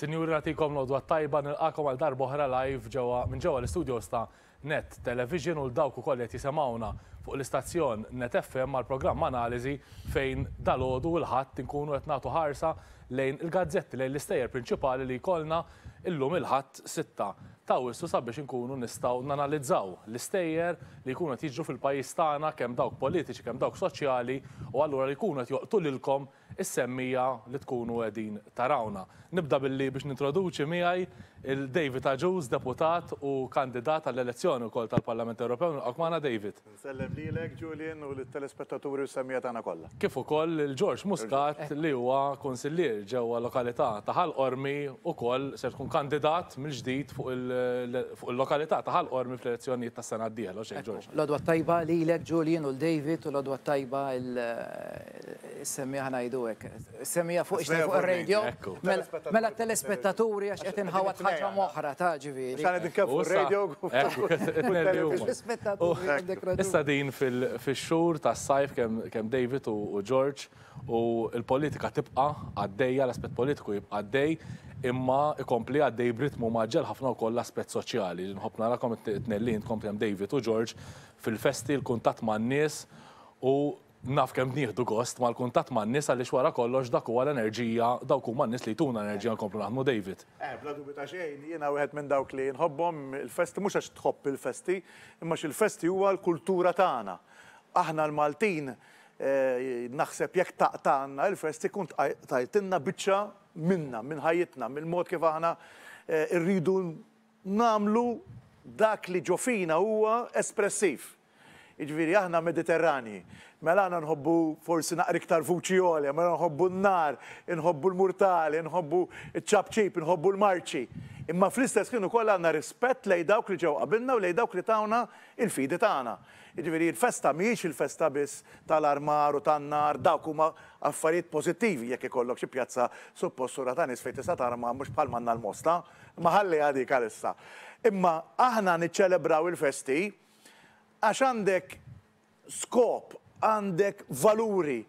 Sinjuri għatikom l-odwa tajba nil-għakom għal darbo oħra live ġewa minn ġewa l-studios ta' Net Television u l-dawk u kollet jisemawna fuq l-istazzjon Net FM mal programm analizi fejn dal odu l-ħatt nkunu etnatu ħarsa lejn il-gazzetti lejn l-istejer prinċipali li kolna illum il-ħatt sitta. Taw issu sabiex nkunu nistaw nanalizzaw l-istejer li jkunu tiġu fil pajistana tagħna kemm dawk politiċi, kemm dawk soċjali u allura li jkunu joqtu lilkom is-semmija li tkunu għedin tarawna. Nibda billi biex nintroduċi miħaj il-David Aġuż, deputat u kandidat għall-elezzjoni u tal-Parlament Ewropew. Akmana David. Nsellem li l-ek, Julian, u l-telespettaturi u semmija tana kolla. Kif ukoll il-George Muscat eh. li huwa konsillier ġewwa lokalità ta' Ħal-Ormi u koll se tkun kandidat mill-ġdid fuq il-lokalità ta' Ħal-Ormi fl-elezzjonijiet ta' sena d-dieħla. L-odwa tajba li l-ek, Julian, u l-David, u l-odwa tajba il-semmija eh, ħanajdu hekk. Semmija fuq ix fuq il radio mela, mela telespettaturi għax qed inħawat ħaġa moħra ta' ġiviri. Għan id radio. Issa din fil-xur ta' sajf kem David u George u il-politika tibqa għaddejja, l-aspet politiku jibqa għaddej, imma ikompli għaddej britmu maġġel ħafna u koll l-aspet soċjali. Nħobna rakom it-tnellin kompli David u George fil-festi l-kuntat ma' n-nies u naf kem nieħdu gost mal-kuntat man nis għalli xwara kollox dak huwa l-enerġija dawk huma nis li tuna enerġija nkomplu naħmu David. Eh, bla dubju ta' xejn, jiena wieħed minn dawk li nħobbhom il-festi mhux għax tħobb il-festi, imma il-festi huwa l-kultura tagħna. Aħna l-Maltin eh, naħseb jekk taqtana il-festi kun tajtinna biċċa minna, minn ħajjitna, mill-mod kif aħna eh, irridu namlu dak li ġofina huwa espressiv Iġviri, aħna mediterrani. Mela aħna nħobbu forsi naqri ktar fuċi olja, mela nħobbu n-nar, nħobbu l-murtali, nħobbu il-ċabċip, nħobbu l-marċi. Imma fl-istess kienu koll għanna rispett lej dawk li ġew qabilna u lej dawk li tawna il-fidi tagħna. Jiġifieri il-festa mhijiex il-festa biss tal-armar u tan-nar, dawk huma affarijiet pożittivi jekk ikollok xi pjazza suppostura ta' nies fejn tista' tarma mhux bħal manna l-mosta, ma ħalli għadik għalissa. Imma aħna niċċelebraw il-festi għax għandek skop, għandek valuri.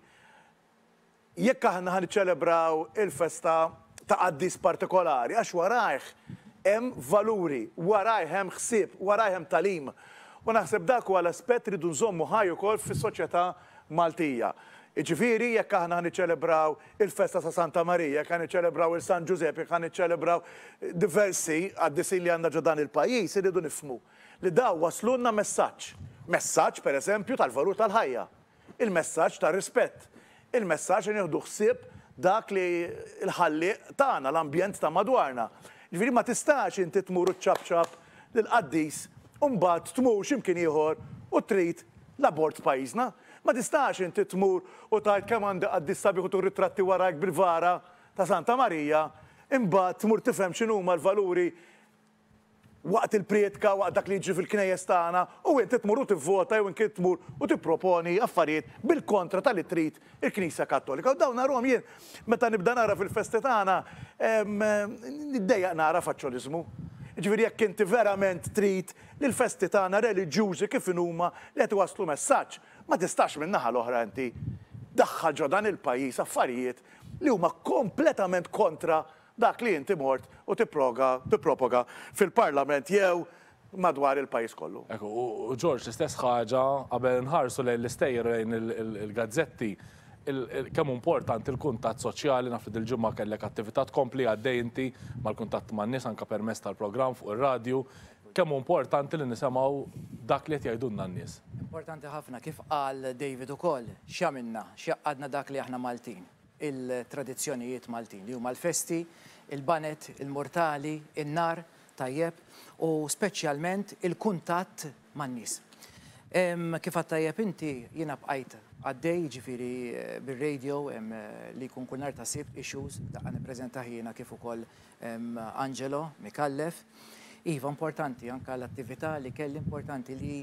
Jekk aħna ħanċelebraw il-festa ta' għaddis partikolari, għax warajħ hemm valuri, warajħ hemm ħsieb, warajħ hemm talim. U naħseb dak huwa l-aspett ridu nżommu ħaj ukoll fis-soċjetà Maltija. Iġviri, jekk aħna ċelebraw il-festa ta' Santa Marija, jekk ċelebraw il-San Giuseppe, jekk ċelebraw diversi għaddisin li għandna ġodan il-pajis, irridu nifmu li daw waslunna messaġġ. Messaġġ per eżempju tal-valur tal-ħajja, il-messaġġ tal-rispett, il-messaġġ li nieħdu ħsieb dak li l-ħalli tagħna l-ambjent ta' madwarna. Ġifieri ma tistax inti tmur ċabċab lill qaddis u mbagħad tmur x'imkien ieħor u trid l-abort pajjiżna. Ma tistax inti tmur u tajt kemm għandek qaddis sabiħu u ritratti warajk bil-vara ta' Santa Marija imbagħad tmur tifhem x'inhuma l-valuri waqt il-prietka, waqt dak li ġi fil-knejes tagħna, u inti tmur u tivvota jew inki tmur u tipproponi affarijiet bil-kontra tal trit il-Knisja Kattolika. U dawn narhom jien meta nibda nara fil-festi tagħna niddeja nara faċċolizmu. Ġifieri jekk inti verament trid li l-festi tagħna reliġjużi kif huma li qed waslu messaġġ, ma tistax minn naħa l-oħra inti daħħal ġodan il-pajjiż affarijiet li huma kompletament kontra dak li inti mort u tipproga, tippropoga fil-parlament jew madwar il-pajis kollu. Eku, u George, l-istess ħaġa, qabel nħarsu lejn l-istejr il-gazzetti, kemm importanti il-kuntat soċjali naf li dil-ġimma kellek attività tkompli għaddej inti mal-kuntat man nies anka permess tal-programm fuq ir-radju, kemm importanti li nisemgħu dak li qed jgħidulna n-nies. Importanti ħafna kif qal David ukoll, x'għamilna, x'għadna dak li aħna Maltin il-tradizzjonijiet Maltin li huma l-festi, il-banet, il-mortali, il nar tajjeb u speċjalment il-kuntatt man-nies. Kif tajjeb inti jiena bqajt għaddej ġifiri eh, bil-radio eh, li kun kunar ta' sib issues, għan prezenta ħina kif ukoll Angelo Mikallef. Iva importanti anka l-attività li kell importanti li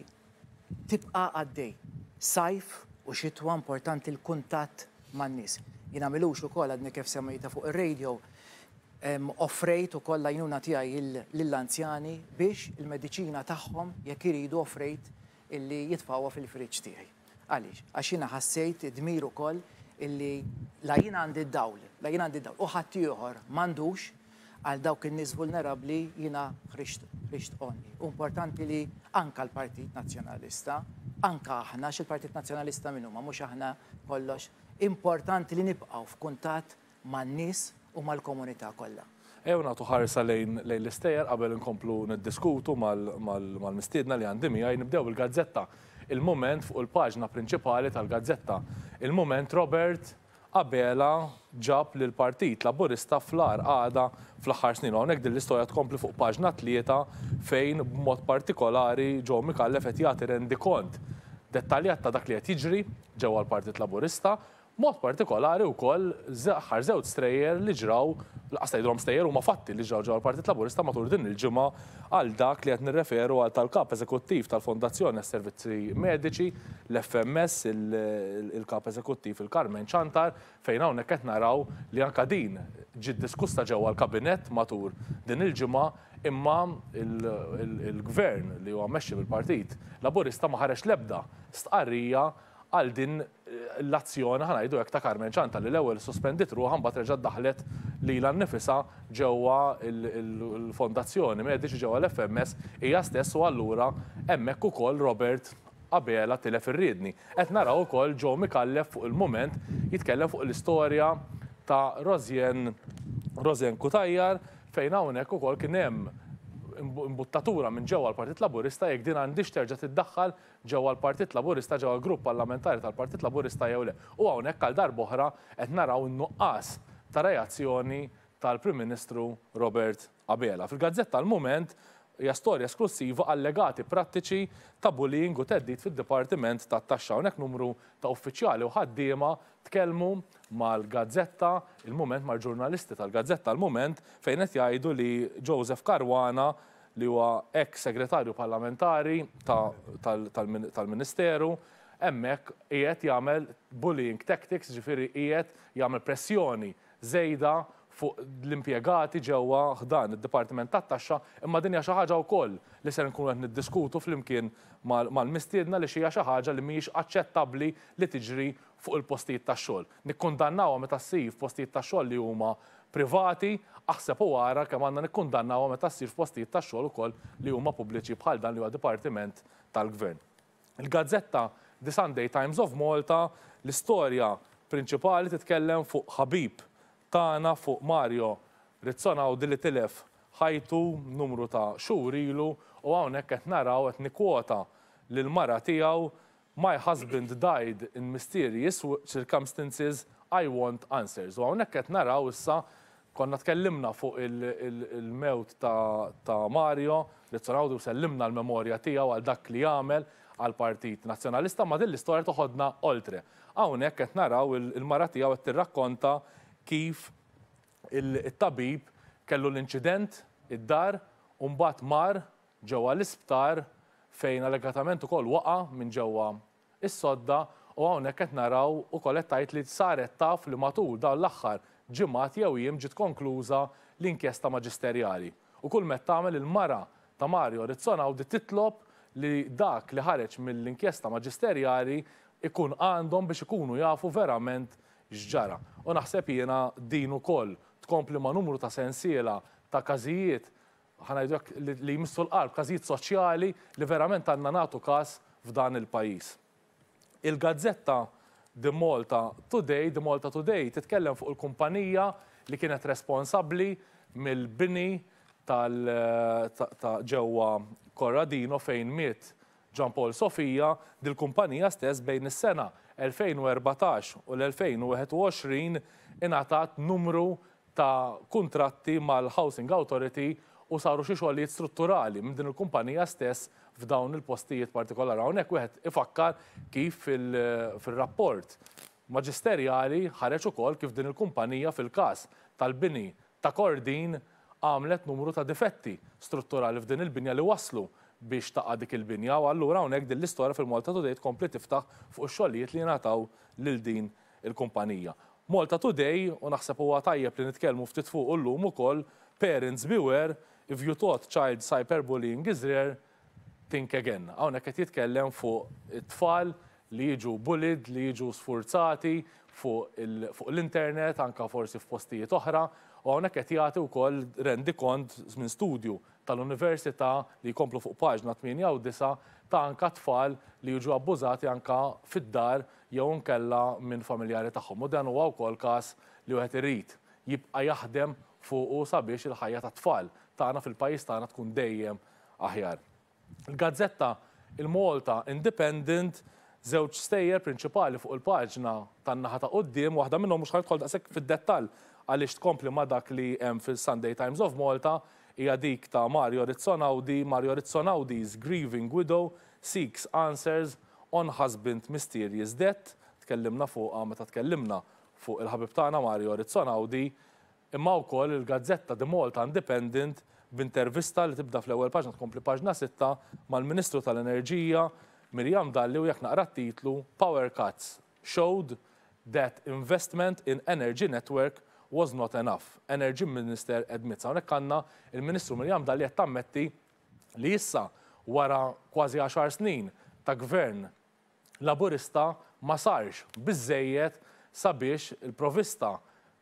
tibqa għaddej sajf u xitwa importanti l-kuntat man-nis jina milux u kolla għadni kif semmejta fuq il-radio, offrejt u kolla lajnuna tijaj l-anzjani biex il-medicina taħħom jek iridu offrejt illi jitfawa fil-friċ tijaj. Għalix, għaxina ħassejt dmir u koll la lajina għandi d-dawl, jina għandi d-dawl, uħat juħor mandux għal dawk il-nis vulnerabli jina ħriċt onni. Importanti li anka l-Partit Nazjonalista, anka aħna xil-Partit Nazjonalista minnu, ma mux aħna kollox importanti li nibqaw f'kuntat man-nies u mal-komunità kollha. Ew nagħtu ħarsa lejn lejn l-istejjer qabel inkomplu niddiskutu mal-mistiedna li għandimi għaj nibdew il-gazzetta. Il-moment fuq il-paġna prinċipali tal-gazzetta. Il-moment Robert Abela ġab lil partit laburista fl-ar għada fl ħar snin. Għonek din l-istoria tkompli fuq paġna tlieta fejn b'mod partikolari ġo Mikallef qed jagħti rendi kont dettaljat ta' dak li qed jiġri ġewwa l-Partit Laburista Mod partikolari u koll zaħħar zewt strejjer li ġraw, l-qasta jidrom strejjer u ma fatti li ġraw ġraw l-Partit Laburista matur din il-ġimma għal dak li għet nirreferu għal tal-kap eżekuttiv tal-Fondazzjoni Servizzi Medici, l-FMS, il-kap eżekuttiv il-Karmen ċantar, fejn hawnhekk qed naraw li anka din ġid diskusta ġewwa l-kabinet matur din il-ġimma imma il-gvern li huwa meċċi bil-partit laburista ma ħarex lebda stqarrija għal din eh, l-azzjoni ħanajdu jek ta' Carmen ċanta li l-ewel suspendit ruħan bat reġa daħlet li l nifisa ġewa l-fondazzjoni Medici ġewa l-FMS hija stess u allura emmek ukoll Robert qabela tilef irridni. Qed naraw ukoll ġew mikallef fuq il-moment jitkellem fuq l-istorja ta' Rozien Rozjen Kutajjar fejn hawnhekk ukoll kien hemm imbuttatura minn ġewwa l-Partit Laburista jekk din għandix terġa' tiddaħħal ġewwa l-Partit Laburista ġewwa l-grupp parlamentari tal-Partit Laburista jew le. U hawnhekk għal darb'oħra qed naraw in-nuqqas ta' reazzjoni tal-Prim Ministru Robert Abela. Fil-gazzetta tal-moment hija storja esklusiva allegati prattiċi ta' bullying u teddit fil dipartiment ta' Taxxa. Unek numru ta' uffiċjali u ħaddiema tkellmu mal-Gazzetta, il-moment mal-ġurnalisti tal-Gazzetta l-moment fejn qed jgħidu li Joseph Karwana li huwa ex segretarju parlamentari tal-Ministeru emmek qiegħed jagħmel bullying tactics, ġifieri qiegħed jagħmel pressjoni zejda fuq l-impjegati ġewwa ħdan id-Dipartiment tat-Taxxa, imma dinja xi ħaġa wkoll li ser nkunu qed niddiskutu flimkien mal-mistiedna li xi xi ħaġa li mhijiex aċċettabbli li tiġri fuq il-postijiet tax-xogħol. Nikkundannawha meta ssir f'postijiet tax-xogħol li huma privati, aħseb u ara kemm għandna nikkundannawha meta ssir f'postijiet tax-xogħol ukoll li huma pubbliċi bħal dan li huwa Dipartiment tal-Gvern. Il-Gazzetta The Sunday Times of Malta l-istorja prinċipali titkellem fuq ħabib Tana fuq Mario Rizzona u dilli tilef ħajtu numru ta' xhur ilu u hawnhekk qed naraw qed nikwota lil mara tiegħu My husband died in mysterious circumstances I want answers. U hawnhekk qed naraw issa konna tkellimna fuq il-mewt ta' Mario, Rizzorawdu sellimna l-memorja tiegħu għal dak li jagħmel għal Partit Nazzjonalista ma' din l-istorja toħodna oltre. Hawnhekk qed naraw il-mara tiegħu qed tirrakkonta kif il-tabib kellu l-inċident id-dar un-bat mar ġewwa l-isptar fejn allegatament ukoll waqa minn ġewwa is-sodda u hawnhekk qed naraw ukoll qed tgħid li saret taf li matul dan l-aħħar ġimgħat jew jiem ġiet konkluża l-inkjesta maġisterjali. U kull met tagħmel il-mara ta' Mario Rizzona u titlob li dak li ħareġ mill-inkjesta maġisterjali ikun għandhom biex ikunu jafu verament xġara. U naħseb jiena din ukoll tkompli ma' numru ta' sensiela ta' każijiet ħanajduk li jmissu l-qalb, każijiet soċjali li verament għandna nagħtu każ f'dan il-pajjiż. Il-gazzetta The Malta Today, The Malta Today titkellem fuq il-kumpanija li kienet responsabbli mill-bini tal eh, ġewwa Corradino fejn miet John Paul Sofija dil-kumpanija stess bejn is-sena 2014 u l-2021 ingħatat numru ta' kontratti mal-Housing Authority u saru xi xogħlijiet strutturali minn din il-kumpanija stess f'dawn il-postijiet partikolari. Hawnhekk wieħed ifakkar kif fil-rapport maġisterjali ħareġ ukoll kif din il-kumpanija fil-każ tal-bini ta' Kordin għamlet numru ta' difetti strutturali f'din il-binja li waslu biex taqqa dik il-binja u allura hawnhekk din l-istorja fil-Malta Today tkompli tiftaħ fuq ix-xogħlijiet li ngħataw lil din il-kumpanija. Malta Today u naħseb huwa tajjeb li nitkellmu ftit fuq illum ukoll parents beware if you thought child cyberbullying is rare think again. Hawnhekk qed jitkellem fuq it-tfal li jiġu bullied, li jiġu sfurzati fuq l-internet, anka forsi f'postijiet oħra, u hawnhekk qed jagħti wkoll rendi kont minn studju tal-Università li jkomplu fuq paġna 8 u 9 ta' anka tfal li jiġu abbużati anka fid-dar jew nkella minn familjari tagħhom. U dan huwa wkoll każ li wieħed irid jibqa' jaħdem fuq sabiex il-ħajja ta' tfal tagħna fil-pajjiż tagħna tkun dejjem aħjar. Il-gazzetta il-Malta Independent żewġ stejjer prinċipali fuq il-paġna tan-naħa ta' qoddim, waħda minnhom mhux ħadħol fid-dettall għaliex tkompli ma' dak li hemm fil-Sunday Times of Malta, hija dik ta' Mario Rizzonaudi. Mario Rizzonawdi's Grieving Widow Seeks Answers on Husband Mysterious Death, tkellimna fuqa meta tkellimna fuq il-ħabib tagħna Mario Rizzonawdi, imma wkoll il-Gazzetta The Malta Independent b'intervista li tibda fl-ewwel paġna tkompli paġna sitta mal-Ministru tal-Enerġija Mirjam Dalli u jekk naqra t titlu Power Cuts showed that investment in energy network was not enough. Energy Minister admits. Għonek kanna il-Ministru Mirjam dal tammetti li jissa wara kważi 10 snin ta' gvern laburista ma sarx bizzejiet sabiex il-provista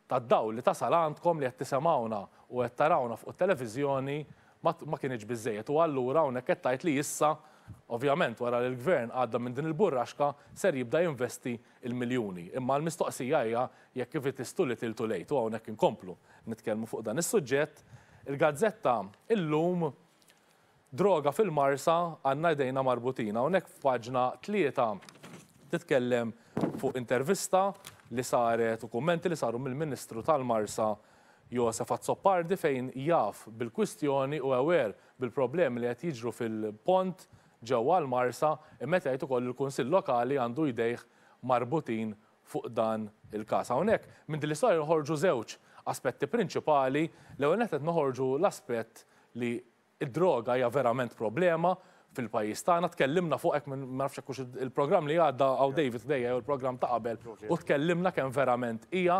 ta' daw li tasal għandkom li qed tisemawna u qed tarawna fuq televizjoni ma kienx bizzejiet. u allura hawnhekk qed tajt li issa Ovvjament, wara li l-gvern għadda minn din il-burraxka ser jibda jinvesti il-miljoni. Imma l-mistoqsija hija jekk kif tistu li tiltu lejt, u hawnhekk inkomplu nitkellmu fuq dan is-suġġett. Il-gazzetta illum droga fil-marsa għanna jdejna marbutina. Unek f'paġna tlieta titkellem fuq intervista li saret u kommenti li saru mill-Ministru tal-Marsa Josef Azzopardi fejn jaf bil-kwistjoni u għawer bil-problemi li għet jiġru fil-pont ġewwa l-Marsa meta jgħid ukoll il-Kunsill Lokali għandu jdejh marbutin fuq dan il-każ. Hawnhekk minn din l-istorja ħorġu żewġ aspetti prinċipali l-ewwel qed noħorġu l-aspett li id-droga hija verament problema fil pajjiż tagħna tkellimna fuq hekk minn nafx kux il-programm li għadda għaw David Dejja jew il-programm ta' qabel u tkellimna kemm verament hija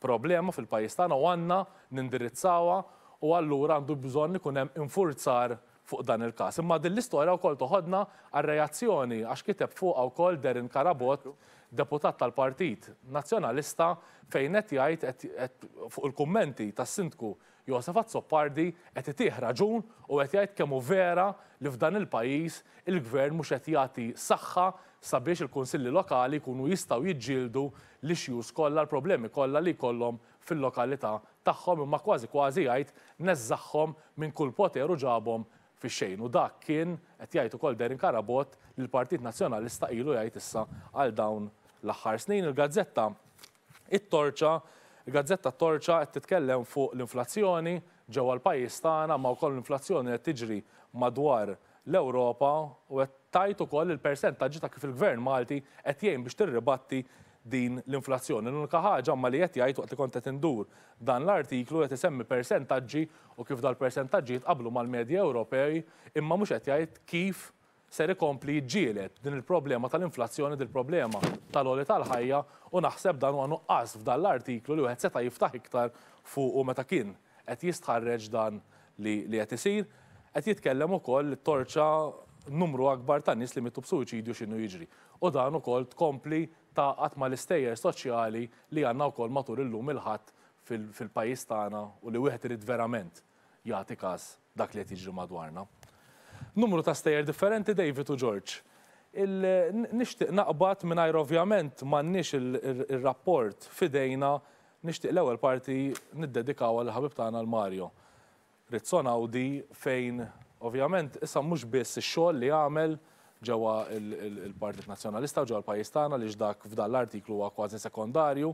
problema fil pajjiż tagħna u għandna nindirizzawha u allura għandu bżonn ikun hemm infurzar fuq dan il-kas. Imma din l-istoria u koll toħodna għal-reazzjoni għax kiteb fuq u koll Derin Karabot, deputat tal-Partit Nazjonalista, fejn qed jgħid fuq il-kummenti tas-sindku Josef Azzopardi qed itih raġun u qed jgħid kemm vera li f'dan il-pajjiż il-gvern mhux qed jagħti saħħa sabiex il-kunsilli lokali kunu jistgħu jiġġieldu li xjus kollha l-problemi kollha li kollhom fil-lokalità tagħhom imma kważi kważi jgħid neżaħħom minn kull poter u ġabhom fi xejn. U dak kien qed jgħid ukoll Derin Karabot li l-Partit Nazzjonalista ilu jgħid issa għal dawn l-aħħar snin. Il-gazzetta it-torċa, il-gazzetta torċa qed titkellem fuq l-inflazzjoni ġewwa l-pajjiż tagħna ma wkoll l-inflazzjoni qed tiġri madwar l-Ewropa u qed tajt ukoll il-persentaġġi ta' kif il-Gvern Malti qed jgħin biex tirribatti din l-inflazzjoni. L-unika ħaġa ma li qed jgħid waqt li kont qed indur dan l-artiklu qed isemmi persentaġġi u kif dal-persentaġġi jitqablu mal-medja Ewropej imma mhux qed jgħid kif ser ikompli jġielet din il-problema tal-inflazzjoni, din il-problema tal għoli tal-ħajja u naħseb dan huwa nuqqas f'dan l-artiklu li wieħed seta' jiftaħ iktar fuq u meta kien qed jistħarreġ dan li qed isir, qed jitkellem ukoll torċa numru akbar ta' nies li mitu b'suċidju x'inhu jiġri. U dan ukoll tkompli Ta għatma l-istejjer soċjali li għanna wkoll matur illum il-ħadd fil-pajjiż tagħna u li wieħed irid verament jagħti każ dak li qed jiġri madwarna. Numru ta' stejjer differenti David u George. Nixtieq naqbad mingħajr ovvjament m'għandniex ir-rapport fidejna nixtieq l-ewwel parti niddedikaw għal ħabib tagħna l-Mario. u di fejn ovvjament issa mhux biss ix-xogħol li għamel ġewwa il-Partit Nazzjonalista u ġewa l pajistana li dak f'dan l-artiklu huwa kważi sekondarju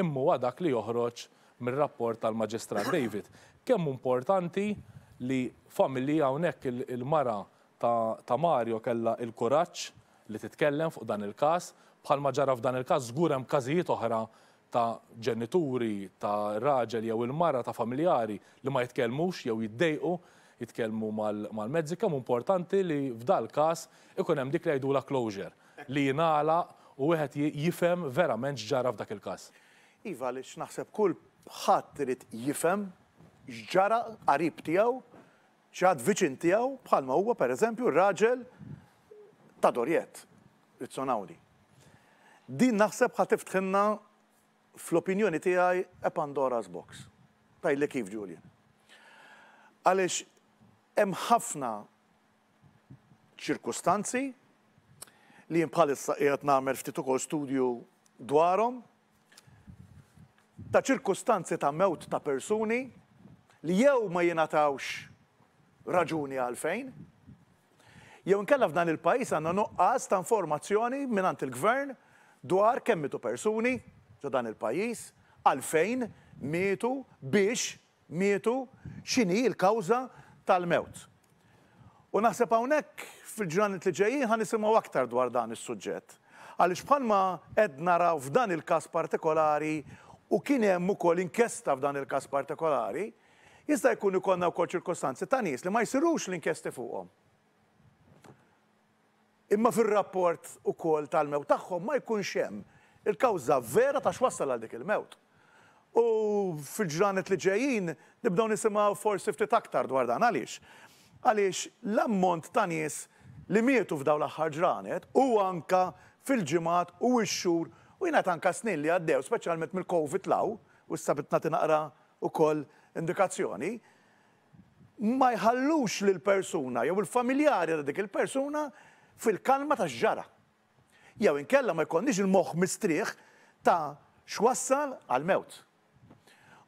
imma huwa dak li joħroġ mir-rapport tal-Maġistrat David. Kemm importanti li familji hawnhekk il-mara ta' Mario kella il-kuraġġ li titkellem fuq dan il-każ bħalma ġara f'dan il-każ żgur hemm każijiet oħra ta' ġenituri, ta' raġel jew il-mara ta' familjari li ma jitkellmux jew jiddejqu jitkelmu mal medzi kam importanti li f'dal każ ikun hemm dik li jgħidu la closure li jingħala u wieħed jifhem verament x'ġara f'dak il-każ. Iva, li x'naħseb kull ħadd irid jifhem x'ġara qarib tiegħu, x'għad viċin tiegħu bħalma huwa pereżempju r-raġel ta' Dorjet, rizzonawli. Din naħseb iftħinna fl-opinjoni tiegħi e Pandora's Box. Tajlek kif, Julian. Għalix hemm ħafna ċirkustanzi li jimpalissa qiegħed nagħmel ftit ukoll studju dwarhom ta' ċirkustanzi ta' mewt ta' persuni li jew ma jingħatawx raġuni għalfejn, jew nkella f'dan il-pajjiż għandna nuqqas ta' informazzjoni mingħand il-gvern dwar kemm mitu persuni ta' dan il-pajjiż, għalfejn mietu biex mietu x'inhi l-kawża tal-mewt. U naħseb hawnhekk fil-ġranet li ġejjin ħan nisimgħu aktar dwar dan is-suġġett. Għaliex bħalma qed naraw f'dan il-każ partikolari u kien hemm ukoll inkjesta f'dan il-każ partikolari, jista' jkun ikollna wkoll ċirkostanzi ta' nies li ma jsirux l-inkjesti fuqhom. Imma fir rapport ukoll tal-mewt tagħhom ma jkunx hemm il-kawża vera ta' xwassal għal dik il-mewt u fil-ġranet li ġejjin nibdaw nisimaw forsi ftit aktar dwar dan għaliex. Għaliex l-ammont ta' nies li mietu f'daw l-aħħar ġranet u anka fil-ġimat u x-xur u jingħad anka snin li għaddew, speċjalment mill-COVID law, u s-sabit nagħti naqra koll indikazzjoni, ma jħallux l persuna jew il-familjari ta' dik il-persuna fil-kalma ta' ġara. Jew inkella ma jkollniex il moħ mistrieħ ta' xwassal għal-mewt.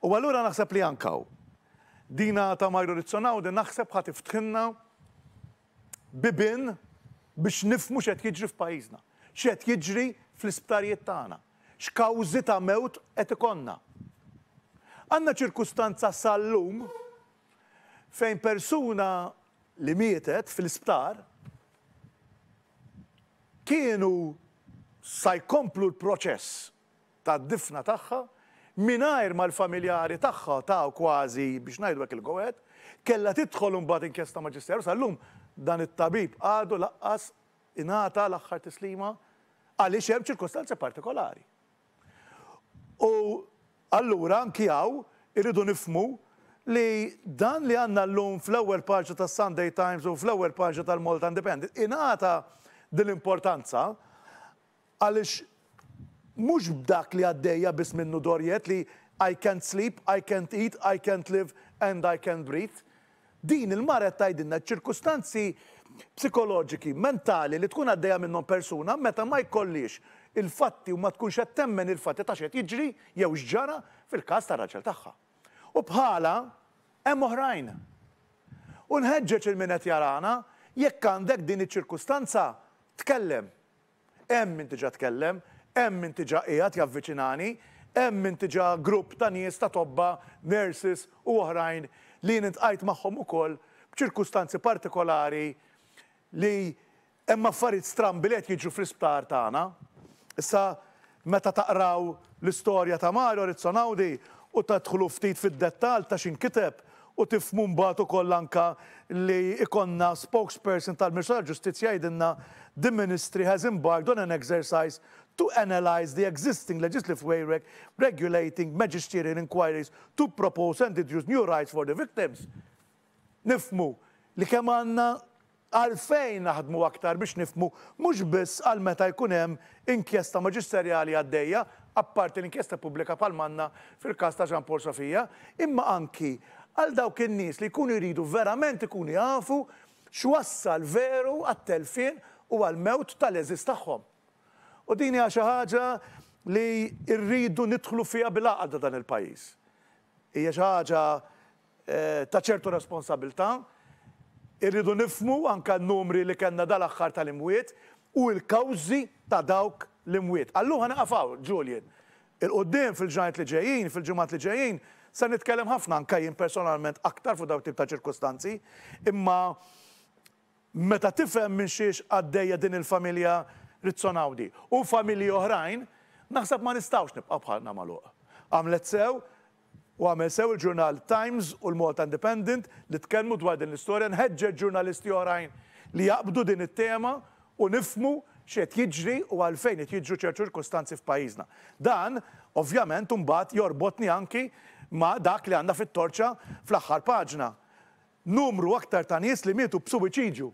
U għallura naħseb li jankaw. Dina ta' Majru Rizzonaw, din naħseb ħat iftħinna bibin biex nifmu xed jiġri f'pajizna, xed jiġri fl-isptarijiet tagħna, x'kawżi ta' mewt qed ikonna. Għandna ċirkustanza sal-lum fejn persuna li mietet fil-isptar kienu sa jkomplu l-proċess ta' difna tagħha minajr mal-familjari tagħha ta' kważi biex najdu għak il-gowet, kella tidħol bad inkjesta maġisteru sal-lum dan it-tabib għadu laqqas ingħata l-aħħar tislima għaliex hemm ċirkostanza partikolari. U allura anki hawn irridu nifmu li dan li għanna l-lum fl-ewwel paġġa ta' Sunday Times u fl-ewwel paġġa tal-Malta Independent ingħata din l-importanza għaliex mux b'dak li għaddeja bis minnu dorjet li I can't sleep, I can't eat, I can't live and I can't breathe. Din il-maret tajdinna ċirkustanzi psikologiki, mentali li tkun għaddeja minnom persuna meta ma jkollix il-fatti u ma tkunx qed temmen il-fatti ta' xed jiġri jew x'ġara fil-każ ta' raġel tagħha. U bħala hemm oħrajn. U nħeġġeġ il qed jarana jekk għandek din iċ-ċirkustanza tkellem. Hemm min diġà tkellem, hemm min tiġa qiegħed javviċinani, hemm min tiġa grupp ta' nies ta' tobba, nurses u oħrajn li nintqajt magħhom ukoll b'ċirkustanzi partikolari li hemm affarijiet strambilet jiġu fl-isptar tagħna. Issa meta taqraw l-istorja ta' Mario Rizzonawdi u ta tħlu ftit fid-dettal ta' kiteb u tifmu mbagħad ukoll anka li ikonna spokesperson tal-Ministru tal-Ġustizzja jgħidilna the ministry has embarked on an exercise to analyze the existing legislative framework regulating magisterial inquiries to propose and introduce new rights for the victims. Nifmu li kemm għandna għalfejn naħdmu aktar biex nifmu mhux biss għal meta jkun hemm inkjesta maġisterjali għaddejja apparti l-inkjesta pubblika pal manna fil-każ ta' Ġampol Sofija, imma anki għal dawk in-nies li jkunu jridu verament ikunu jafu x'wassal veru għat-telfin u għal-mewt tal-eżis tagħhom. U dini għaxa ħaġa li rridu nidħlu fija bil għadda dan il-pajis. Hija xi ħaġa eh, ta' ċertu responsabilità, irridu nifmu anka n-numri li kellna dal-aħħar tal-imwiet u l-kawżi ta' dawk l-imwiet. Allu ħana għafaw, Julian, il-qoddim fil-ġajt li ġejjin, fil-ġimgħat li ġejjin, se nitkellem ħafna anka jien personalment aktar fuq dawk tip ta' ċirkostanzi, imma meta tifhem minn xiex għaddejja din il-familja rizzonaw di. U familji oħrajn, naħseb ma nistawx nibqa' bħalna maluq. Għamlet sew, u għamel sew il-ġurnal Times u l-Malta Independent li tkellmu dwar din l-istorja nħeġġeġ ġurnalisti oħrajn li jaqbdu din it-tema u nifmu xiet jiġri u għalfejn qed jiġru ċertu ċirkostanzi f'pajjiżna. Dan ovvjament mbagħad jorbotni anki ma' dak li għandna fit-torċa fl-aħħar paġna. Numru aktar ta' nies li mietu b'suwiċidju.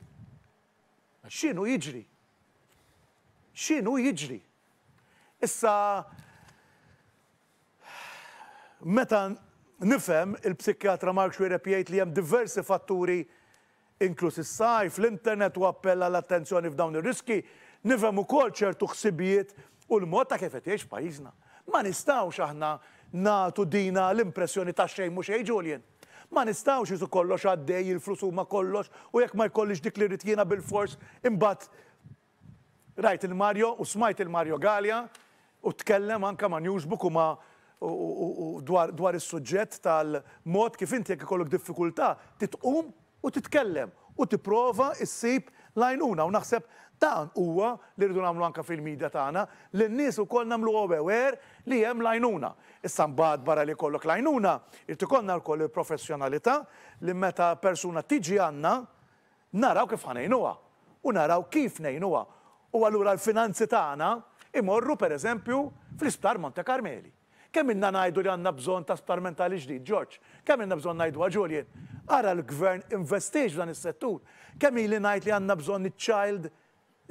X'inhu jiġri? xinu jiġri. Issa, meta nifem il-psikjatra Mark Xwirep jgħid li hemm diversi fatturi inkluż is-sajf, l-internet u appella l-attenzjoni f'dawn ir-riski, nifhem ukoll ċertu ħsibijiet u l-mod ta' kif qed jgħix pajjiżna. Ma nistgħux aħna nagħtu dina l-impressjoni ta' xejn mhux xejn Julien. Ma nistgħux isu kollox għaddej il-flus huma kollox u jekk ma jkollix dik li rid bil-fors imbagħad rajt il-Mario u smajt il-Mario Galia u tkellem anka ma' Newsbook u ma' dwar is-suġġett tal-mod kif inti jek ikollok diffikulta titqum u titkellem u tipprova issib lajnuna u naħseb dan huwa li rridu nagħmlu anka fil-medja tagħna li n-nies ukoll nagħmlu aware li hemm lajnuna. Issa mbagħad barra li kollok lajnuna, irid konna wkoll il-professjonalità li meta persuna tiġi għandna naraw kif ħanejnuha u naraw kif ngħinuha. U allura l-finanzi tagħna imorru pereżempju fl-isptar Monte Carmeli. Kemm minna ngħidu li għandna bżonn ta' sptar mentali ġdid, George? Kemm inna bżonn ngħidu Julien? Ara l-gvern investix dan is-settur. Kemm li ngħid li għandna bżonn child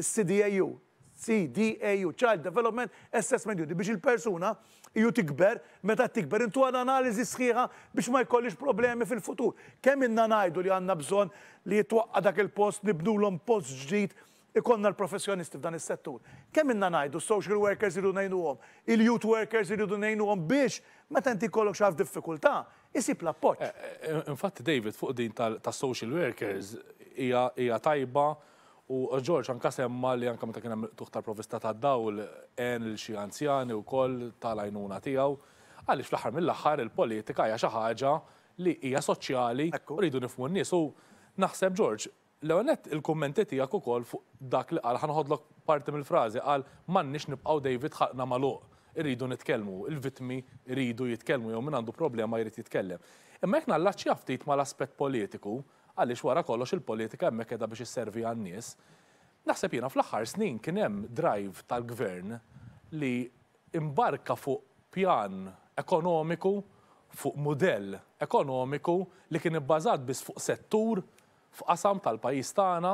CDAU, CDAU, Child Development Assessment Unit, biex il-persuna ju tikber, meta tikber intu għan analizi sħiħa biex ma jkollix problemi fil-futur. Kemm minna ngħidu li għandna bżonn li jitwaqqa dak il-post, nibnu l-om post ġdid ikonna l-professjonisti f'dan is-settur. Kemm inna ngħidu social workers iridu ngħinuhom, il-youth workers iridu ngħinuhom biex meta tenti jkollok xaf diffikultà, isib l-appoġġ. Eh, eh, eh, infatti David fuq din tas-social workers hija tajba u George anka semma li anka meta kien hemm tuħtar provista ta' dawl en il xi anzjani wkoll tal-għajnuna tiegħu. Għaliex fl-aħħar mill-aħħar il-politika hija xi ħaġa li hija soċjali u rridu nifmu n-nies u naħseb George Leonet, il-kommenti tijak u kol fuq dak li għal ħanħodlok parti mill-frazi għal mannix nibqaw David ħakna maluq, irridu nitkelmu, il-vitmi irridu jitkelmu, jew min għandu problema jrid jitkellem. Imma jekna l-laċċi ftit ma l-aspet politiku, għalix wara kollox il-politika emmek keda biex jisservi għan-nies. Naħseb jena fl-axħar snin kien hemm drive tal-gvern li imbarka fuq pjan ekonomiku, fuq modell ekonomiku li kien ibbażat biss fuq settur f'qasam tal-pajis tagħna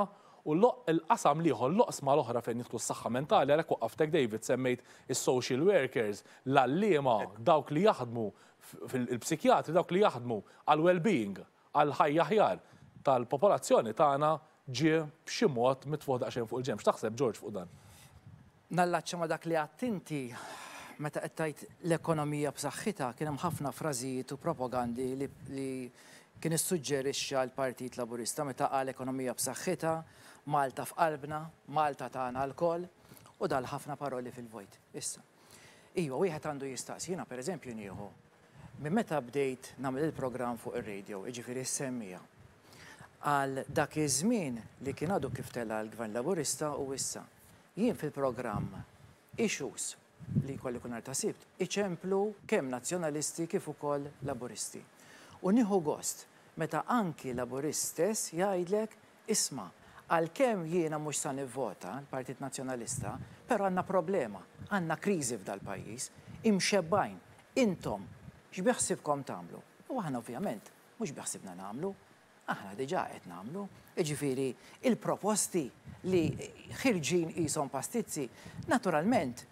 u l-qasam liħu l-oqsma l-oħra fejn nitlu s-saxħa mentali għalek waqqaftek David semmejt il-social workers, l-allima, dawk li jaħdmu fil-psikjatri, dawk li jaħdmu għal-well-being, għal-ħajja ħjar tal-popolazzjoni tagħna ġie b'xi mod mitfuħ fuq il ġem Taħseb George fuq dan? Nallaċċa ma dak li għattinti meta qed l-ekonomija b'saħħitha kien hemm ħafna frażijiet u propagandi li kien issuġġerixxa l-Partit Laburista meta qal ekonomija b'saħħitha, Malta f'qalbna, Malta tagħna l-koll u dal ħafna paroli fil-vojt. Issa. Iwa, wieħed għandu jistaqsi, jiena pereżempju nieħu. Minn meta bdejt nagħmel il-programm fuq ir-radio, jiġifieri semmija. Għal dak iż-żmien li kien għadu kif tela l-Gvern Laburista u issa. Jien fil-programm issues li kolli kun artasibt, iċemplu kemm nazzjonalisti kif ukoll laburisti. U nieħu gost, meta anki laburist stess jgħidlek isma' għal-kem jiena mux san vota l-Partit Nazjonalista, pero għanna problema, għanna krizi f'dal pajis, imxebbajn, intom, xbiħsibkom tamlu. U għanna ovvjament, mux biħsibna namlu, aħna diġa qed namlu. Iġifiri, il-proposti li ħirġin jisom pastizzi, naturalment,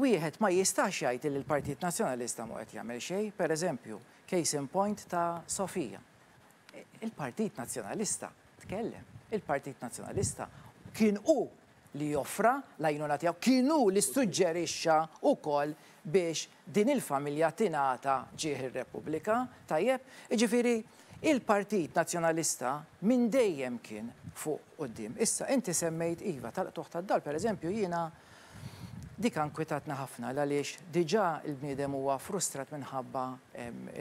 wieħed ma jistax jgħid li l-Partit Nazjonalista mu qed jagħmel xejn, per eżempju, Case in point ta' Sofija. E, Il-Partit Nazjonalista tkellem. Il-Partit Nazjonalista kien u li joffra lajnuna tiegħu kienu li suġġerixxa wkoll biex din il-familja tingħata ġieħ Republika, repubblika tajjeb. iġifiri il-Partit Nazzjonalista minn dejjem kien fuq qudiem. Issa inti semmejt iva tal-tuħ tad-dal pereżempju jiena Dik ankwitatna ħafna għaliex diġa il-bniedem huwa frustrat minħabba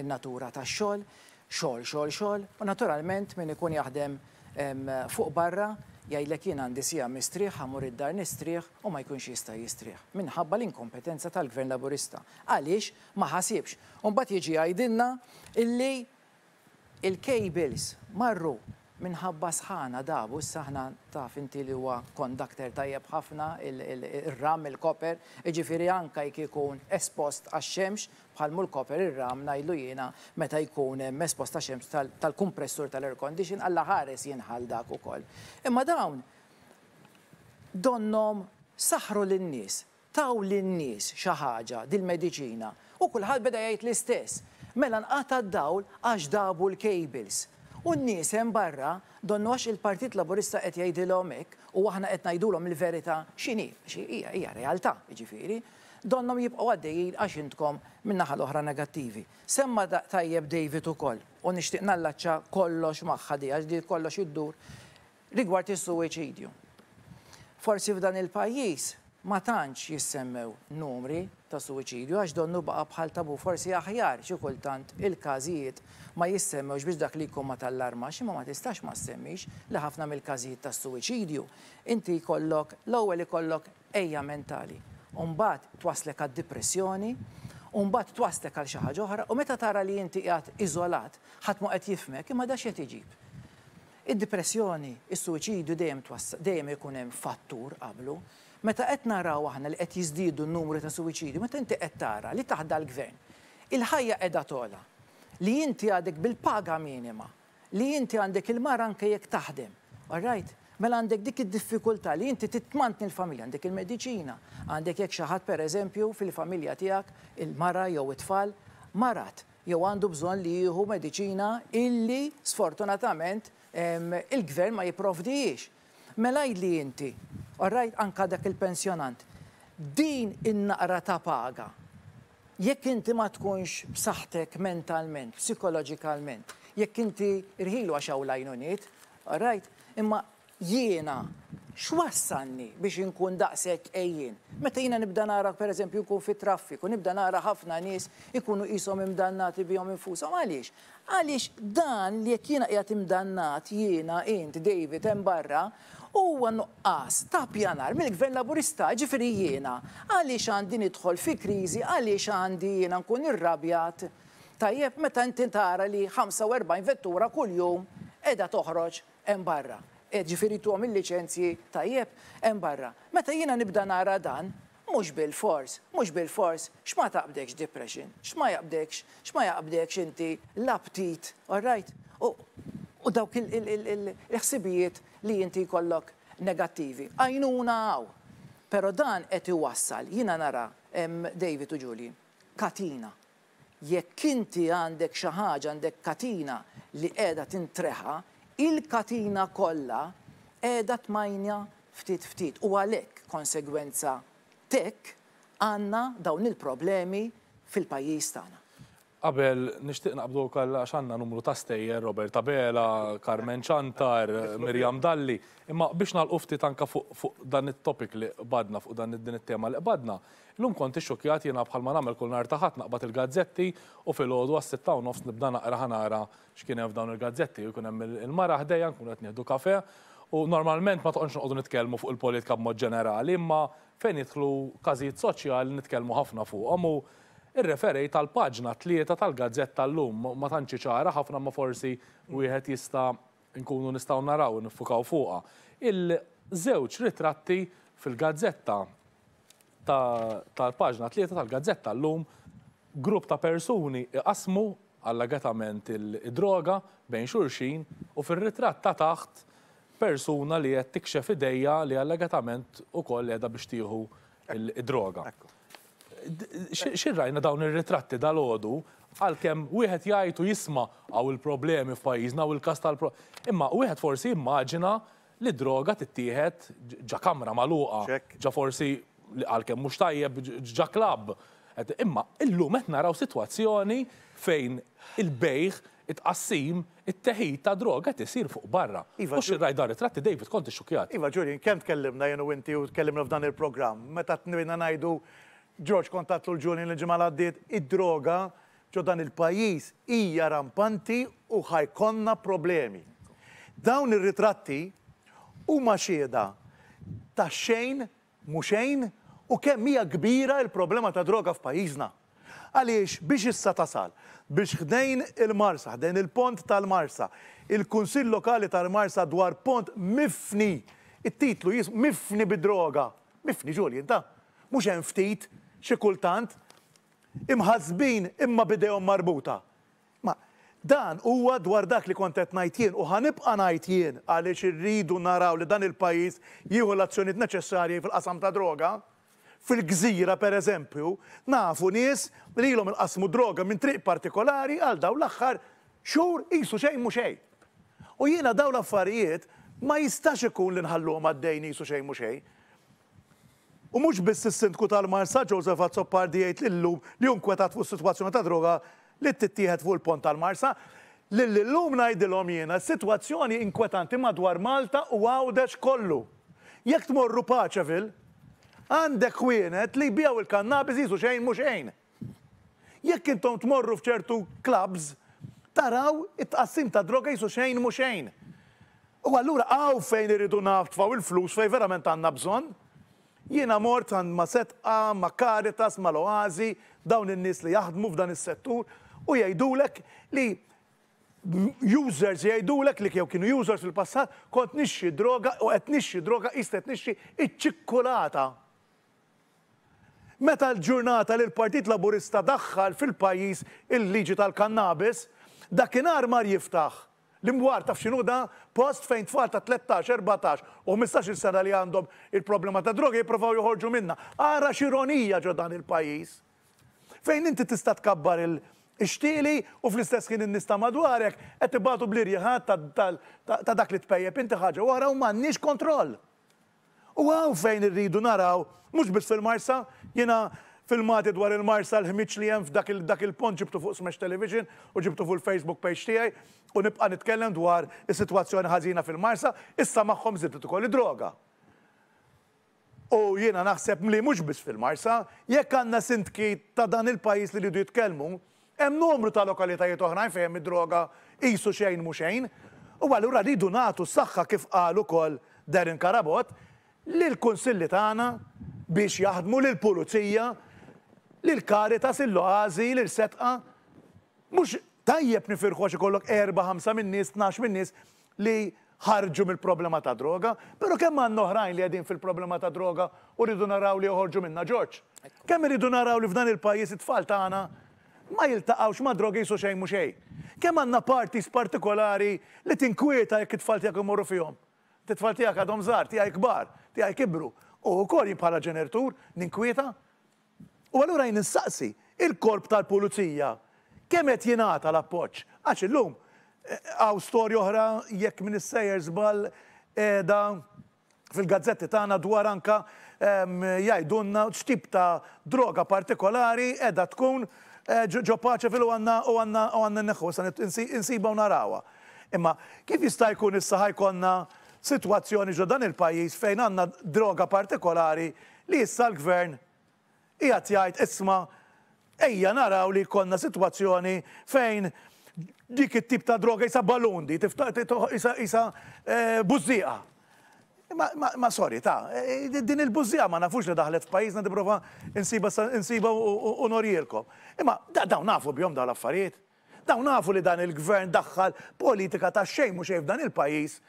in-natura ta' xogħol, xogħol, xogħol, xogħol, u naturalment min ikun jaħdem fuq barra jgħidlek jien għandi sija mistrieħ, ħamur id-dar nistrieħ u ma jkunx jista' jistrieħ. Minħabba l-inkompetenza tal-Gvern Laburista. Għaliex ma ħasibx. mbagħad jiġi għajdinna illi il-cables marru minħabba sħana dabu, s-saħna taf inti li huwa kondakter tajjeb ħafna, il-ram, il-koper, iġifiri anka jkun espost għax-xemx, bħalmu l-koper il-ram najlu jena meta jkun espost għax-xemx tal-kompressur tal-air condition, għalla ħares jinħal dak u koll. Imma dawn, donnom saħru l-nis, taw l-nis xaħġa dil-medicina, u kullħad beda jgħid l-istess, mela nqata d-dawl għax dabu l-cables U n-nies hemm barra għax il-Partit Laburista qed jgħidilhom hekk u aħna qed ngħidulhom il-verità x'inhi, hija hija realtà, jiġifieri. Donnom jibqgħu għaddejjin għax intkom min naħa l-oħra negattivi. Semma tajjeb David ukoll u nixtieq nallaċċa kollox magħha di għax di kollox iddur rigward is-suwiċidju. Forsi f'dan il-pajjiż ma tantx jissemmew numri ta' suwiċidju għax donnu baqa bħal tabu forsi aħjar xi kultant il-każijiet ma jissemmewx biex dak li jkun ma tal-arma xi ma ma tistax ma semmix li ħafna mill-każijiet ta' suwiċidju. Inti jkollok l-ewwel ikollok ejja mentali. Umbagħad twaslek għad-depressjoni, Umbat twaslek għal xi ħaġa oħra u meta tara li inti qiegħed iżolat ħadd ma qed jifmek imma da xiet iġib. Id-depressjoni, is-suċidu dejjem dejjem ikun hemm fattur qablu, Meta qed naraw aħna li qed jiżdiedu n-numru ta' suwiċidi, meta inti qed tara li taħda l-gvern, il-ħajja qiegħda tola, li inti għadek bil-paga minima, li inti għandek il-mara anke jekk taħdem. All right? Mela għandek dik id-diffikultà li inti titmantni l-familja, għandek il-mediċina, għandek jekk xaħat per eżempju fil-familja tiegħek il-mara jew it-tfal marat jew għandu bżonn li jieħu mediċina illi sfortunatament il-gvern ma jipprovdijiex. Mela li inti Orrajt anka dak il-pensjonant. Din in-naqra ta' paga, jekk inti ma tkunx b'saħħtek mentalment, psikoloġikalment, jekk inti irħilu għax hawn lajnuniet, orrajt, imma jiena X'wassanni biex inkun daqshekk ejjin? Meta jiena nibda nara pereżempju jkun fit traffiku, nibda nara ħafna nies ikunu qishom imdannati bijom infushom għaliex. Għaliex dan li jekk jiena qiegħed imdannat jiena int David hemm barra, huwa nuqqas ta' pjanar mill-Gvern Laburista ġifri jiena. Għaliex għandi nidħol fi kriżi, għaliex għandi jiena nkun irrabjat. Tajjeb meta inti tara li 45 vettura kuljum qiegħda toħroġ hemm barra. Eh, ġifiri tuħom il-licenzji tajjeb, en barra. Meta jina nibda nara dan, mux bil-fors, mux bil-fors, xma taqbdekx depression, xma jaqbdekx, xma jaqbdekx inti l-aptit, all right? U dawk il-ħsibijiet li inti kollok negattivi. Għajnuna għaw. Pero dan qed iwassal, jina nara David u Julie, katina. Jekk inti għandek xi ħaġa għandek katina li qiegħda tintreħa, il-katina kollha qiegħda tmajnja ftit ftit u għalhekk konsegwenza tek għandna dawn il-problemi fil-pajjiż tagħna. Qabel, nishtiq naqbdu kalla xanna numru ta' stejjer, Robert Abela, Carmen Ċantar, Miriam Dalli. Imma biex nal-ufti tanka fuq dan il-topik li badna, fuq dan din il-tema li badna. L-lum konti xokjat jena bħal ma namel kull nar taħat naqbat il-gazzetti u fil-ħodu għas-sitta u nofs nibda naqra ħanara xkien f'dawn il-gazzetti. Jkun hemm il-mara ħdejja, nkun qed nieħdu kafe. U normalment ma toqonx noqogħdu nitkellmu fuq il-politika b'mod ġenerali, imma fejn jidħlu każijiet soċjali nitkellmu ħafna fuq ir-referej tal-paġna tlieta tal-gazzetta l-lum, ma tantxi ċara, ħafna ma forsi wieħed jista' nkunu nistgħu naraw nifukaw fuqha. Il-żewġ ritratti fil-gazzetta tal-paġna tlieta tal-gazzetta l-lum grupp ta' persuni iqasmu allegatament il-droga bejn xurxin u fil-ritratt ta' taħt persuna li qed tikxef ideja li allegatament ukoll qiegħda biex tieħu il-droga xirrajna dawn ir-ritratti dal-ħodu għal-kem wieħed jajtu jisma għaw il-problemi f'pajjiżna u il-kast tal-problemi. Imma wieħed forsi immaġina li droga tittieħed ġa kamra maluqa, ġa forsi għal-kem mux tajjeb ġa klab. Imma illum qed naraw sitwazzjoni fejn il-bejħ it-qassim, it-teħid ta' droga t-sir fuq barra. Iva, xir rajdar tratti David, konti xukjat. Iva, kem kemm kellimna jenu inti u kellimna f'dan il-programm, meta t-nirina najdu George kontatlu l-ġuni l ġemal għaddit id-droga ġo dan il-pajis hija rampanti u ħajkonna problemi. Dawn ir-ritratti huma xieda ta' xejn, muxejn u kemm hija kbira il-problema ta' droga f'pajjiżna. Għaliex biex issa tasal, biex ħdejn il-Marsa, ħdejn il-pont tal-Marsa, il-Kunsill Lokali tal-Marsa dwar pont mifni, it-titlu jis mifni bid-droga, mifni ġulji, inta, mux hemm ftit xi kultant imħazbin imma bidejom marbuta. Ma dan huwa dwar dak li kont qed ngħid jien u ħanibqa' ngħid jien għaliex irridu naraw li dan il-pajjiż jieħu l-azzjonijiet neċessarji fil-qasam ta' droga fil-gżira per eżempju, nafu nies li ilhom il-qasmu droga minn triq partikolari għal daw l-aħħar xhur qisu xejn mu xejn. U jiena daw l-affarijiet ma jistax ikun li nħallhom għaddejn qisu xejn mu xejn. U mux biss s sindku tal-Marsa Joseph Azzoppardi l lillum li unkwetat fuq situazzjoni ta' droga li tittieħed fuq il-pont tal-Marsa. Lillum ngħidilhom jiena situazzjoni inkwetanti madwar Malta u għawdex kollu. Jekk tmorru Paċevil, għandek kwienet li bijaw il-kannabis jisu xejn mux xejn. Jekk intom tmorru f'ċertu klabs, taraw it-qassim ta' droga jizu xejn mux xejn. U allura għaw fejn iridu naftfaw il-flus fejn verament għandna bżonn. Jiena mort għand ma setqa, ma karitas, ma loazi, dawn in-nies li jaħdmu f'dan is-settur u jgħidulek li users jgħidulek li jew kienu users fil-passat kont nixxi droga u qed nixxi droga istet qed nixxi iċ-ċikkulata. Meta l-ġurnata li l-Partit Laburista daħħal fil-pajjiż il-liġi tal-kannabis, dakinhar mar jiftaħ L-imwar taf xinu da post fejn tfal ta' 13, 14 u 15 sena li għandhom il-problema ta' drogi jiprofaw joħorġu minna. Ara xironija ġo dan il-pajis. Fejn inti tista' tkabbar il- Ixtili u fl-istess kien nista madwarek qed tibatu blirjeħat ta' dak li tpejjeb inti ħaġa wara u m'għandniex kontroll. U għaw fejn irridu naraw, mux bis fil-marsa, jena filmati dwar il-marsa l-ħmiċ li jem f'dak il-pont ġibtu fuq Smash Television u ġibtu fuq il-Facebook page tijaj u nibqa nitkellem dwar is-situazzjoni ħażina fil-marsa, issa magħhom zittu il droga. U jiena naħseb li mhux biss fil-marsa, jekk għandna sintki ta' dan il-pajjiż li ridu jitkellmu, hemm numru ta' lokalitajiet oħrajn fejn id-droga qisu xejn mhux xejn, u allura rridu nagħtu s-saħħa kif qal ukoll Darin Karabot li l-kunsilli tagħna biex jaħdmu lil pulizija l-karitas, l-loazi, l-setqa. Mux tajjeb nifirħu ikollok erba' ħamsa minn nies, tnax minn nies li ħarġu mill-problema ta' droga, pero kemm għandna oħrajn li għedin fil-problema ta' droga u rridu naraw li joħorġu minna ġorġ. Kemm irridu naraw li f'dan il-pajjiż it-tfal tagħna ma jiltaqgħux ma' droga jisu xejn mhux xejn. Kemm għandna partis partikolari li tinkwieta jekk it-tfal tiegħek imorru fihom. It-tfal tiegħek għadhom żgħar, tiegħek kbar, tiegħek kibru. U wkoll bħala ġenertur, ninkwieta U għallura nistaqsi il-korp tal-pulizija kemm qed jingħata l-appoġġ. Għax illum eh, għaw storju oħra jekk minn is-sejjer żball qiegħda eh, fil-gazzetti tagħna dwar anka jajdunna x'tip ta' droga partikolari qiegħda tkun eh, ġo fil u għanna u għanna u għanna neħu, insiba u narawa. Imma kif jista' jkun issa ħajkonna situazzjoni ġo dan il-pajjiż fejn għanna droga partikolari li issa l-gvern Ijat jgħid isma ejja naraw li konna situazzjoni fejn dik it-tip ta' droga jisa balundi, jisa eh, buzzija. Ma sorry, ta' eh, din il-buzzija ma nafux li daħlet f'pajizna diprofa insiba unorijilkom. Imma daw nafu bjom daw l-affarijiet. Daw nafu li dan il-gvern daħħal politika ta' xejn mu xejn f'dan il-pajjiż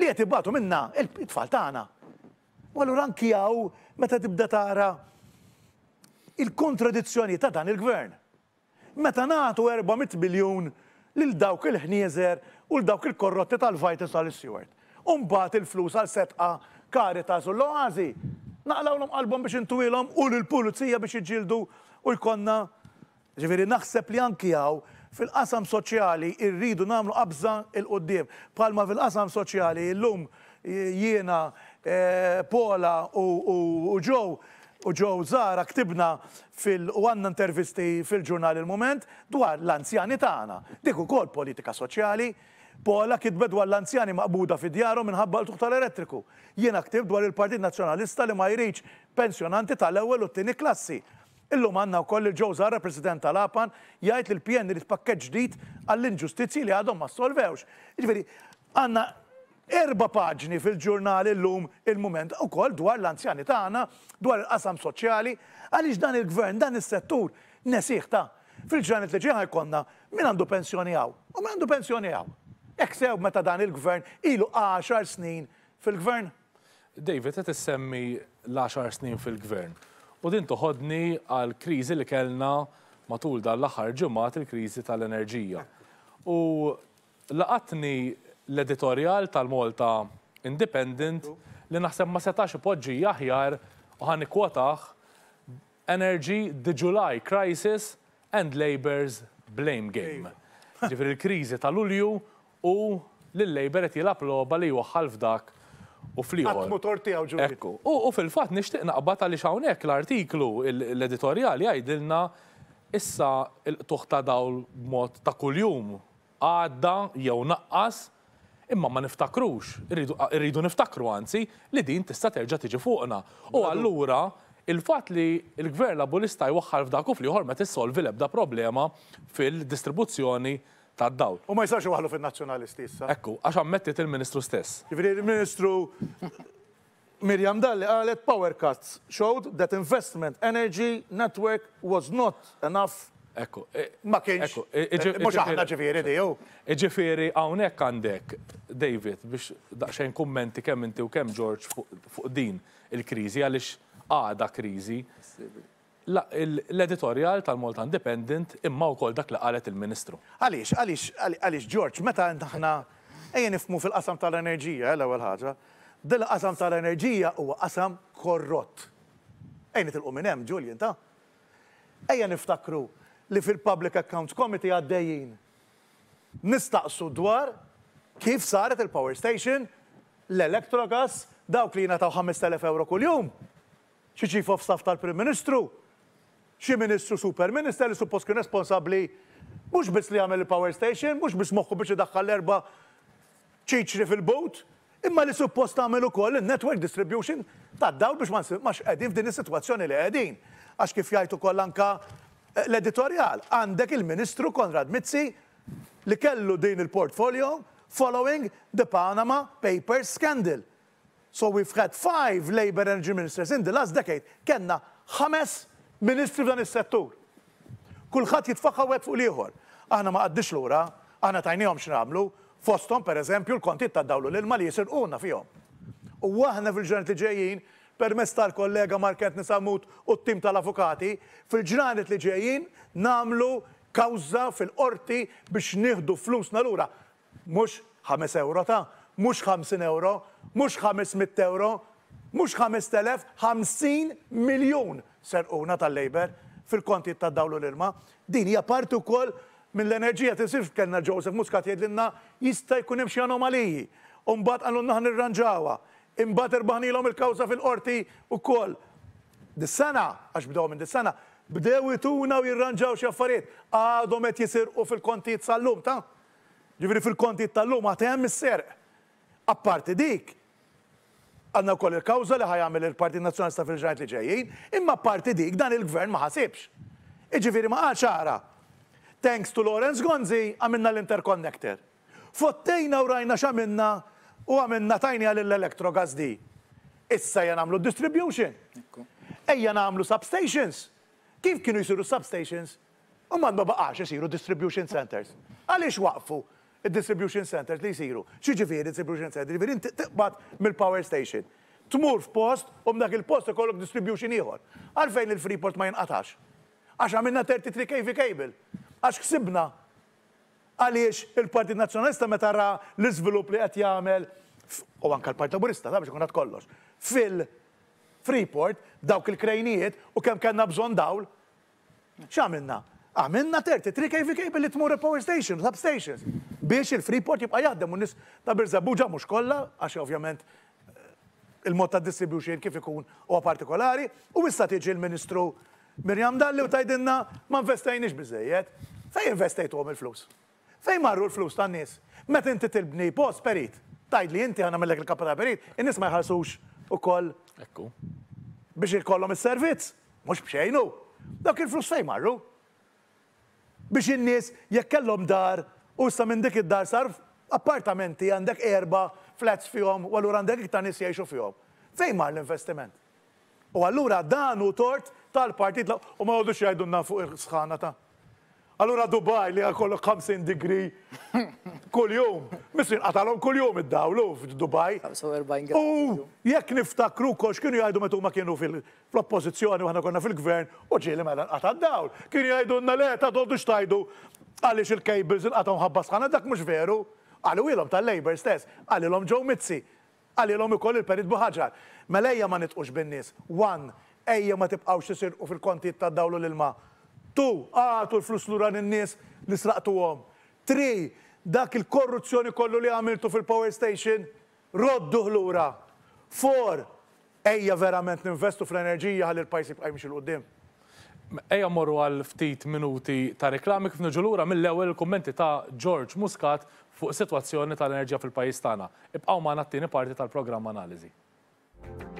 li qed ibatu minna il-tfal tagħna. U allura anki hawn meta tibda tara il-kontradizzjoni ta' dan il-gvern. Meta nagħtu 400 biljun lil dawk il-ħnieżer u l-dawk il-korrotti tal-vajtis tal-Stewart. Umbat il-flus għal setqa karitas u l-oazi. Naqlawlom għalbom biex intuilhom u l-pulizija biex iġildu u jkonna ġiviri naħseb li anki fil-qasam soċjali irridu namlu qabża il-qoddim. Palma fil-qasam soċjali l-lum jiena eh, Pola u Joe u ġew Zara ktibna fil-għanna intervisti fil-ġurnal il-moment dwar l-anzjani tagħna. Dik ukoll politika soċjali, Pola kitbet dwar l-anzjani maqbuda fi djaru minħabba l-tuq elettriku Jiena ktib dwar il-Partit Nazzjonalista li ma jriċ pensjonanti tal-ewwel u t-tieni klassi. Illum għanna u koll il-ġo Zara, president tal-Apan, jgħajt li l-PN li t pakkeġ dit għall inġustizji li għadhom ma solvewx. Ġveri, għanna erba paġni fil-ġurnali l-lum il-moment u koll dwar l-anzjani tagħna, dwar il-qasam soċjali, għaliex dan il-gvern, dan il-settur nesiħ ta' fil ġurnali li leġiħa jkonna min għandu pensjoni għaw u min għandu pensjoni għaw. Ek sew meta dan il-gvern ilu 10 snin fil-gvern. David, qed semmi l-10 snin fil-gvern. U din toħodni għal kriżi li kellna matul dan l-aħħar il-kriżi tal-enerġija. U laqatni l-editorial tal-Malta Independent li naħseb ma setax poġġi jahjar u ħan Energy the July Crisis and Labour's Blame Game. Ġifir il-krizi tal-Ulju u l-Labor qed jilab loba li juħal f'dak u fliħor. motor U fil-fatt nixtieq naqbad għaliex hawnhekk l-artiklu l-editorjali jgħidilna issa il-tuħ ta' dawl mod ta' kuljum għadda jew naqqas imma ma niftakrux, rridu niftakru anzi li din tista' terġa' tiġi fuqna. U allura il-fatt li l-gvern Labulista jwaħħal f'dak u fliħor ieħor ma tissolvi l-ebda problema fil-distribuzzjoni tad dawl U ma jisaxi waħlu fin-nazzjonalisti issa. Ekku, għax ammettit il-Ministru stess. Ġifieri il-Ministru Miriam Dalli qalet power cuts showed that investment energy network was not enough Ekku. E- Ma kienx. E- e eh, Mux aħna ġifiri diju. Ġifiri, għawnek għandek, David, biex daqxajn kummenti kemm inti u kemm George fuq din il-krizi, għalix għada krizi. L-editorial tal-Malta Independent imma u dak li qalet il-Ministru. Għalix, għalix, għalix, George, meta aħna ejjen nifmu fil-qasam tal-enerġija, eh, l-ewel ħaġa, dil-qasam tal-enerġija huwa qasam korrott. Ejn nitilqu minn hemm, Julian, ta' ejja niftakru li fil-Public Accounts Committee għaddejjin. Nistaqsu dwar kif saret il-Power Station l-Electrogas dawk li jina taw 5,000 euro kuljum. Xi Chief of Staff tal-Prim Ministru, xi Ministru Super Minister li suppost kien responsabbli mhux biss li jagħmel il-Power Station, mhux biss moħħu biex idaħħal l-erba' ċiċri fil boot imma li suppost u koll il-network distribution ta' dawl biex ma' xqedin f'din is-sitwazzjoni li qegħdin. Għax kif jajtu koll anka l-editorial għandek il-Ministru Konrad Mizzi li kellu din il-portfolio following the Panama Papers scandal. So we've had five Labour Energy Ministers in the last decade. Kenna ħames ministri f'dan is-settur. Kulħadd jitfaħħa wet fuq liħor. Aħna ma qaddix lura, aħna tajnihom x'nagħmlu, fosthom pereżempju l-kontit ta' dawlu l-ilma li jisirquna fihom. U aħna fil-ġurnat ġejjin permess tal-kollega Markent Nisamut u t-tim tal-avukati, fil-ġranet li ġejjin namlu kawza fil-qorti biex nieħdu flusna lura. Mux 5 euro ta', mux 50 euro, mux 500 euro, mux 5000, 50 miljon serquna tal-Labor fil-konti ta' dawlu l-irma. Din hija parti wkoll mill l-enerġija sif kellna Joseph Muscat jgħidlinna jista' jkun hemm xi anomaliji. Umbagħad għallu ħan irranġawha imbat irbaħnilhom il-kawza fil-qorti wkoll. Dis-sena, għax bdew minn dis-sena, bdew ituna u jirranġaw xi affarijiet għadhom qed jisirqu fil-kontijiet tal lum ta' ġifri fil-kontijiet tal-lum għad hemm is-serq. Apparti dik, għanna kol il-kawza li ħajamil il-Parti Nazjonalista fil ġajt li ġejjin, imma apparti dik dan il-gvern ma ħasibx. Iġifiri ma ċara. Thanks to Lawrence Gonzi, għamilna l-interconnector. Fottejna u rajna xamilna U għamilna natajni għal l-electrogas di. Issa jan għamlu distribution. Ejja għamlu substations. Kif kienu jisiru substations? U man ma baqax jisiru distribution centers. Għalix waqfu il-distribution centers li jisiru? ċiġifiri distribution centers? Ġifiri tiqbat mill-power station. Tmur f'post u mdak il-post ikollok distribution ieħor. Għalfejn il-Freeport ma jinqatax. Għax għamilna 33 kV cable. Għax ksibna għaliex il-Partit Nazzjonalista meta ra l-iżvilupp li qed jagħmel u anke l-Partit Laburista, ta' biex ikun kollox. Fil-Freeport dawk il-krejnijiet u kemm kellna bżonn dawl. X'għamilna? Għamilna 33 KVK billi tmur power stations, substations, biex il-Freeport jibqa' jaddem u nis ta' Birżabuġa mhux kollha, għax ovvjament eh, il-mod ta' distribution kif ikun u partikolari, u issa tiġi l-Ministru Mirjam Dalli u tajdinna ma' investajniex bizzejiet, fej investajtu għom il-flus. Fej marru l-flus tan nies? Meta inti tilbni post perit, tajd li inti għana mellek il kapata perit, in-nies ma jħarsux u koll. Ekku. Biex ikollhom is-servizz, mhux bxejnu. Dak il-flus fej marru? Biex in-nies jekk kellhom dar u issa minn dik id-dar sarf appartamenti għandek erba flats fihom u allura għandek iktar nis jgħixu fihom. Fejn mar l-investiment? U allura dan u tort tal-partit u ma għodux jgħidunna fuq il-sħana ta' Allura Dubai li għakollu 50 degree kull-jum. Missin qatalhom kull-jum id-dawlu f'Dubai. U jekk niftakru kox kienu jgħidu metu ma kienu fil-oppożizzjoni u ħana konna fil-gvern u ġieli mela qata' dawl. Kienu jgħidu na le ta' doldu xtajdu għaliex il-kejbils inqataw ħabbas ħana dak mhux veru. Għalu ilhom tal-Labor stess, għalilhom ġew Mizzi, għalilhom ukoll il-Perit Buħaġar. Mela ejja ma nitqux bin-nies. One, ejja ma tibqawx isirqu fil-kontijiet tad-dawlu l-ilma' Tu, għatu l-flus l-ura n-nis li sraqtu għom. Tri, dak il-korruzzjoni kollu li għamiltu fil-power station, roddu l-ura. Four, ejja verament ninvestu fl-enerġija għal il-pajsi bqajmx il-qoddim. Ejja morru għal ftit minuti ta' reklami kif l-ura mill-ewel kommenti ta' George Muscat fuq situazzjoni tal-enerġija fil-pajis tagħna. Ibqgħu ma' nattini parti tal-programm analiżi.